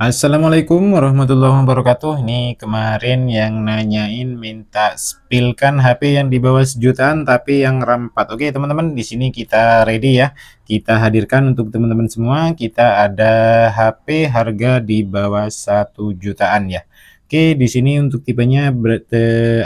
Assalamualaikum warahmatullahi wabarakatuh Ini kemarin yang nanyain minta spilkan HP yang di bawah sejutaan tapi yang RAM Oke teman-teman di sini kita ready ya Kita hadirkan untuk teman-teman semua Kita ada HP harga di bawah 1 jutaan ya Oke di sini untuk tipenya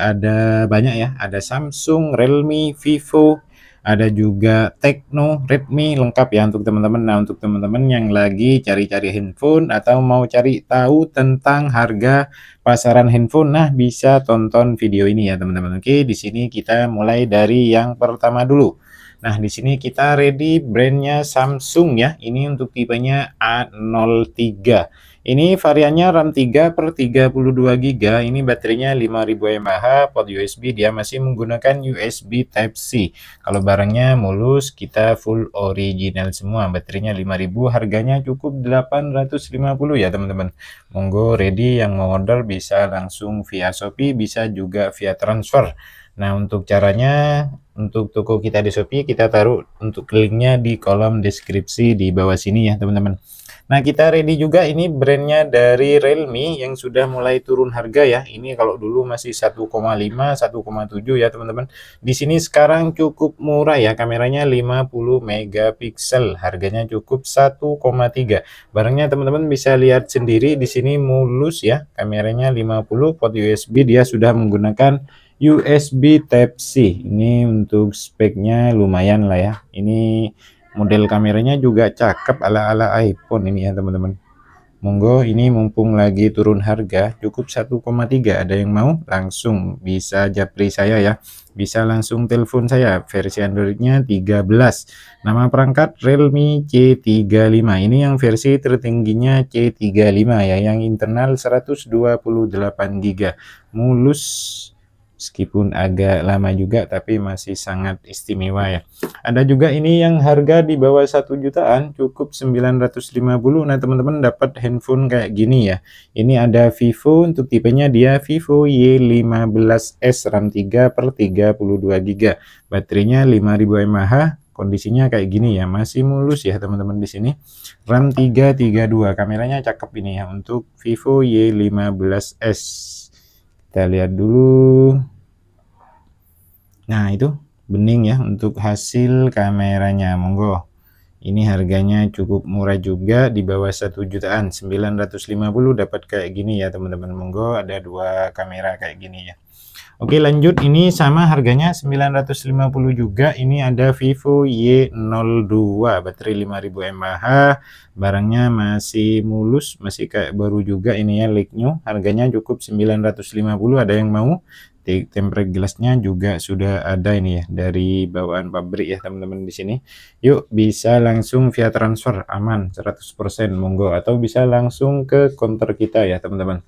ada banyak ya Ada Samsung, Realme, Vivo, ada juga Tekno, Redmi lengkap ya untuk teman-teman. Nah, untuk teman-teman yang lagi cari-cari handphone atau mau cari tahu tentang harga pasaran handphone, nah bisa tonton video ini ya, teman-teman. Oke, di sini kita mulai dari yang pertama dulu. Nah, di sini kita ready brandnya Samsung ya. Ini untuk tipenya A03. Ini variannya RAM 3 per 32GB, ini baterainya 5000 mAh, port USB dia masih menggunakan USB Type-C. Kalau barangnya mulus, kita full original semua, baterainya 5000, harganya cukup 850 ya teman-teman. Monggo ready yang mau order bisa langsung via Shopee, bisa juga via transfer. Nah untuk caranya untuk toko kita di Shopee kita taruh untuk linknya di kolom deskripsi di bawah sini ya teman-teman. Nah kita ready juga ini brandnya dari Realme yang sudah mulai turun harga ya. Ini kalau dulu masih 1,5, 1,7 ya teman-teman. Di sini sekarang cukup murah ya kameranya 50 megapiksel, harganya cukup 1,3. Barangnya teman-teman bisa lihat sendiri di sini mulus ya kameranya 50 port USB dia sudah menggunakan USB Type C. Ini untuk speknya lumayan lah ya. Ini model kameranya juga cakep ala-ala iPhone ini ya teman-teman monggo ini mumpung lagi turun harga cukup 1,3 ada yang mau langsung bisa japri saya ya bisa langsung telepon saya versi Androidnya 13 nama perangkat Realme C35 ini yang versi tertingginya C35 ya yang internal 128 GB mulus meskipun agak lama juga tapi masih sangat istimewa ya ada juga ini yang harga di bawah satu jutaan cukup 950 nah teman-teman dapat handphone kayak gini ya ini ada Vivo untuk tipenya dia Vivo Y15s RAM 3 per 32GB baterainya 5000 mAh kondisinya kayak gini ya masih mulus ya teman-teman di sini RAM 332 kameranya cakep ini ya untuk Vivo Y15s kita lihat dulu Nah, itu bening ya untuk hasil kameranya. Monggo. Ini harganya cukup murah juga di bawah 1 jutaan. 950 dapat kayak gini ya, teman-teman. Monggo ada dua kamera kayak gini ya. Oke, lanjut ini sama harganya 950 juga. Ini ada Vivo Y02 baterai 5000 mAh. Barangnya masih mulus, masih kayak baru juga ini ya like new. Harganya cukup 950 ada yang mau tempered glassnya juga sudah ada ini ya dari bawaan pabrik ya teman-teman di sini yuk bisa langsung via transfer aman 100% monggo atau bisa langsung ke counter kita ya teman-teman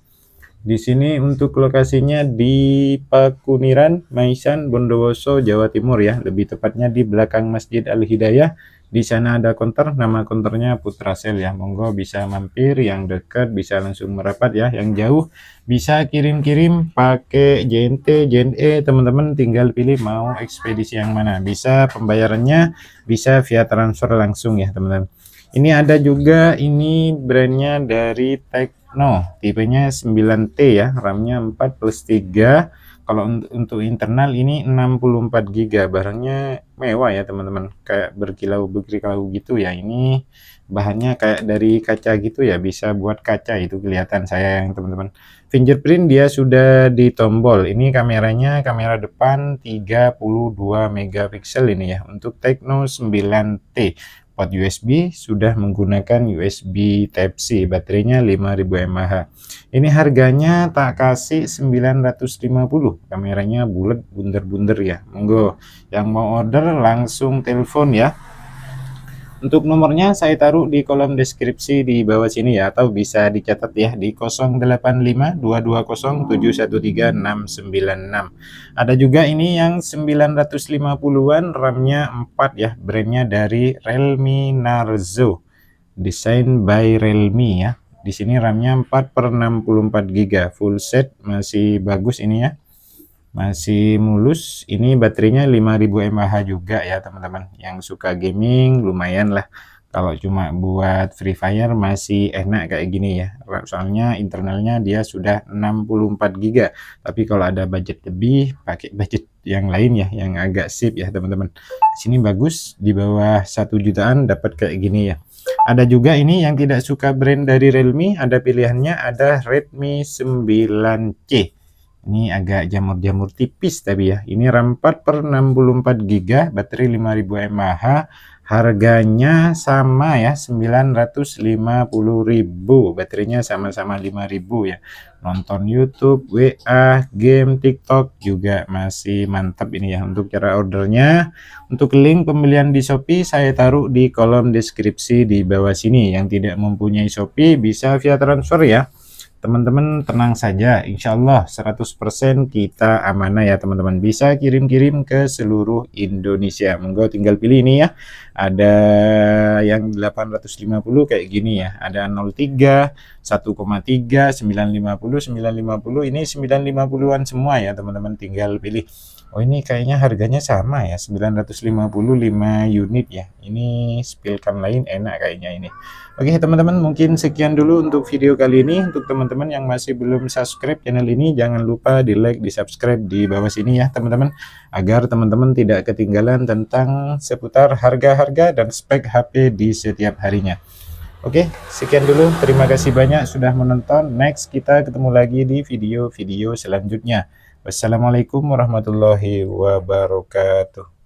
di sini untuk lokasinya di Pakuniran Maisan Bondowoso Jawa Timur ya lebih tepatnya di belakang Masjid Al Hidayah di sana ada konter nama counternya Putra Sel ya. Monggo bisa mampir, yang dekat bisa langsung merapat ya. Yang jauh bisa kirim-kirim pakai JNT, JNE, teman-teman tinggal pilih mau ekspedisi yang mana. Bisa pembayarannya, bisa via transfer langsung ya teman-teman. Ini ada juga, ini brandnya dari Tekno, tipenya 9T ya, RAM-nya 4 plus 3, kalau untuk, untuk internal ini 64 GB barangnya mewah ya teman-teman kayak berkilau berkilau gitu ya ini bahannya kayak dari kaca gitu ya bisa buat kaca itu kelihatan saya yang teman-teman fingerprint dia sudah di tombol ini kameranya kamera depan 32 megapiksel ini ya untuk Tecno 9T port USB sudah menggunakan USB Type-C baterainya 5000 mAh ini harganya tak kasih 950 kameranya bulat bunder-bunder ya monggo yang mau order langsung telepon ya untuk nomornya saya taruh di kolom deskripsi di bawah sini ya atau bisa dicatat ya di 085220713696. Ada juga ini yang 950-an RAM-nya 4 ya, brandnya dari Realme Narzo. desain by Realme ya. Di sini RAM-nya 4 per 64 GB, full set masih bagus ini ya masih mulus ini baterainya 5000 mAh juga ya teman-teman yang suka gaming lumayan lah kalau cuma buat free fire masih enak kayak gini ya soalnya internalnya dia sudah 64 giga tapi kalau ada budget lebih pakai budget yang lain ya yang agak sip ya teman-teman sini bagus di bawah satu jutaan dapat kayak gini ya ada juga ini yang tidak suka brand dari Realme ada pilihannya ada Redmi 9C ini agak jamur-jamur tipis tapi ya ini RAM 4 per 64 GB baterai 5000 mAh harganya sama ya 950.000 baterainya sama-sama 5000 ya nonton YouTube WA game TikTok juga masih mantap ini ya untuk cara ordernya untuk link pembelian di Shopee saya taruh di kolom deskripsi di bawah sini yang tidak mempunyai Shopee bisa via transfer ya teman-teman tenang saja Insya Allah 100% kita amanah ya teman-teman bisa kirim-kirim ke seluruh Indonesia monggo tinggal pilih ini ya ada yang 850 kayak gini ya ada 03 1,3 950 950 ini 950-an semua ya teman-teman tinggal pilih Oh ini kayaknya harganya sama ya 955 unit ya ini spilkan lain enak kayaknya ini Oke teman-teman mungkin sekian dulu untuk video kali ini untuk teman-teman yang masih belum subscribe channel ini jangan lupa di like di subscribe di bawah sini ya teman-teman agar teman-teman tidak ketinggalan tentang seputar harga-harga dan spek HP di setiap harinya Oke, sekian dulu. Terima kasih banyak sudah menonton. Next, kita ketemu lagi di video-video selanjutnya. Wassalamualaikum warahmatullahi wabarakatuh.